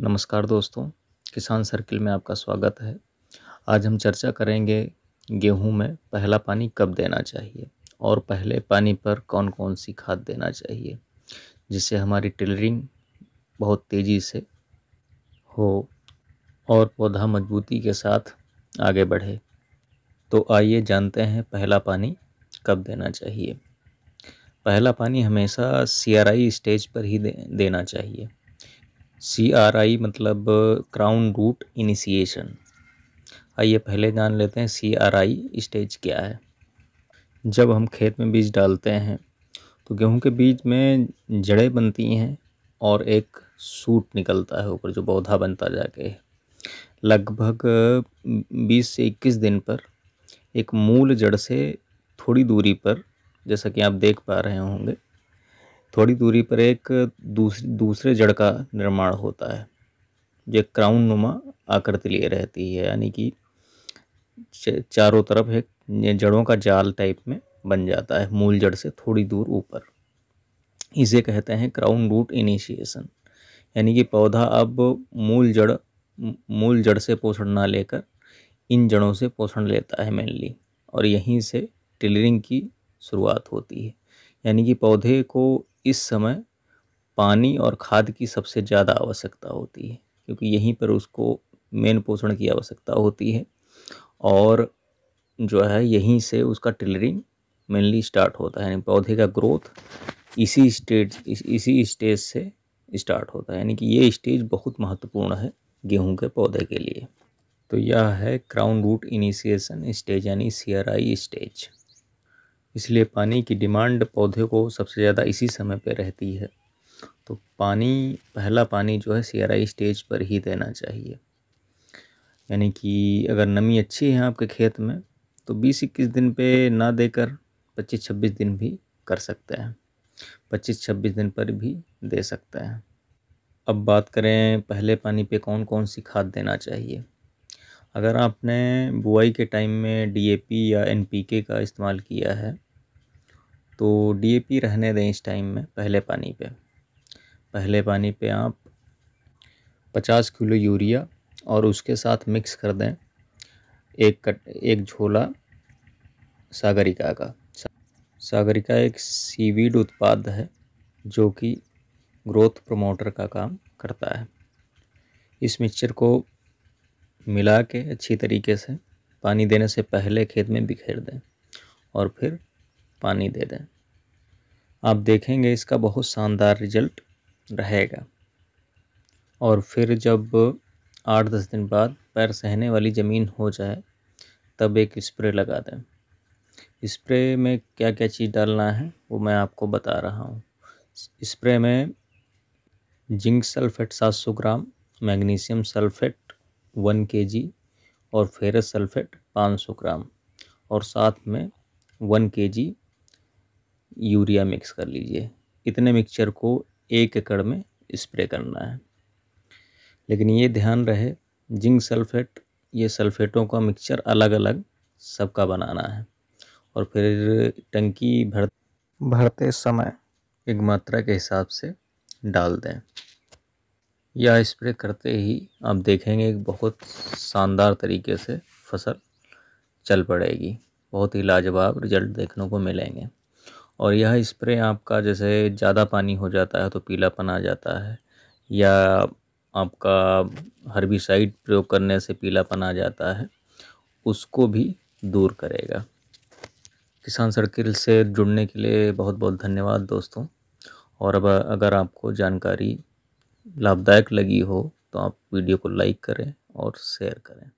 नमस्कार दोस्तों किसान सर्किल में आपका स्वागत है आज हम चर्चा करेंगे गेहूं में पहला पानी कब देना चाहिए और पहले पानी पर कौन कौन सी खाद देना चाहिए जिससे हमारी टिलरिंग बहुत तेज़ी से हो और पौधा मजबूती के साथ आगे बढ़े तो आइए जानते हैं पहला पानी कब देना चाहिए पहला पानी हमेशा सी स्टेज पर ही दे, देना चाहिए सी आर आई मतलब क्राउन रूट इनिशिएशन आइए पहले जान लेते हैं सी आर आई स्टेज क्या है जब हम खेत में बीज डालते हैं तो गेहूं के बीज में जड़ें बनती हैं और एक सूट निकलता है ऊपर जो पौधा बनता जाके लगभग 20 से 21 दिन पर एक मूल जड़ से थोड़ी दूरी पर जैसा कि आप देख पा रहे होंगे थोड़ी दूरी पर एक दूसरी दूसरे जड़ का निर्माण होता है जो क्राउन नुमा आकृति लिए रहती है यानी कि चारों तरफ एक जड़ों का जाल टाइप में बन जाता है मूल जड़ से थोड़ी दूर ऊपर इसे कहते हैं क्राउन रूट इनिशिएशन यानी कि पौधा अब मूल जड़ मूल जड़ से पोषण ना लेकर इन जड़ों से पोषण लेता है मेनली और यहीं से टिलरिंग की शुरुआत होती है यानी कि पौधे को इस समय पानी और खाद की सबसे ज़्यादा आवश्यकता होती है क्योंकि यहीं पर उसको मेन पोषण की आवश्यकता होती है और जो है यहीं से उसका टिलरिंग मेनली स्टार्ट होता है यानी पौधे का ग्रोथ इसी स्टेज इस, इसी स्टेज से स्टार्ट होता है यानी कि ये स्टेज बहुत महत्वपूर्ण है गेहूं के पौधे के लिए तो यह है क्राउन रूट इनिशिएशन स्टेज यानी सी स्टेज इसलिए पानी की डिमांड पौधे को सबसे ज़्यादा इसी समय पर रहती है तो पानी पहला पानी जो है सियाराई स्टेज पर ही देना चाहिए यानी कि अगर नमी अच्छी है आपके खेत में तो बीस इक्कीस दिन पे ना देकर पच्चीस छब्बीस दिन भी कर सकते हैं पच्चीस छब्बीस दिन पर भी दे सकते हैं अब बात करें पहले पानी पे कौन कौन सी खाद देना चाहिए अगर आपने बुआई के टाइम में डीएपी या एनपीके का इस्तेमाल किया है तो डीएपी रहने दें इस टाइम में पहले पानी पे पहले पानी पे आप 50 किलो यूरिया और उसके साथ मिक्स कर दें एक कट एक झोला सागरिका का सागरिका एक सीवीड उत्पाद है जो कि ग्रोथ प्रमोटर का काम करता है इस मिक्सचर को मिला के अच्छी तरीके से पानी देने से पहले खेत में बिखेर दें और फिर पानी दे दें आप देखेंगे इसका बहुत शानदार रिजल्ट रहेगा और फिर जब आठ दस दिन बाद पैर सहने वाली ज़मीन हो जाए तब एक स्प्रे लगा दें स्प्रे में क्या क्या चीज़ डालना है वो मैं आपको बता रहा हूँ स्प्रे में zinc sulphate 700 gram magnesium sulphate 1 KG और फेरस सल्फेट 500 ग्राम और साथ में 1 केजी यूरिया मिक्स कर लीजिए इतने मिक्सचर को एक एकड़ में स्प्रे करना है लेकिन ये ध्यान रहे जिंक सल्फेट ये सल्फेटों का मिक्सचर अलग अलग सबका बनाना है और फिर टंकी भर भरते समय एक मात्रा के हिसाब से डाल दें यह स्प्रे करते ही आप देखेंगे एक बहुत शानदार तरीके से फसल चल पड़ेगी बहुत ही लाजवाब रिजल्ट देखने को मिलेंगे और यह स्प्रे आपका जैसे ज़्यादा पानी हो जाता है तो पीलापन आ जाता है या आपका हर्बिसाइड प्रयोग करने से पीलापन आ जाता है उसको भी दूर करेगा किसान सर्किल से जुड़ने के लिए बहुत बहुत धन्यवाद दोस्तों और अब अगर आपको जानकारी लाभदायक लगी हो तो आप वीडियो को लाइक करें और शेयर करें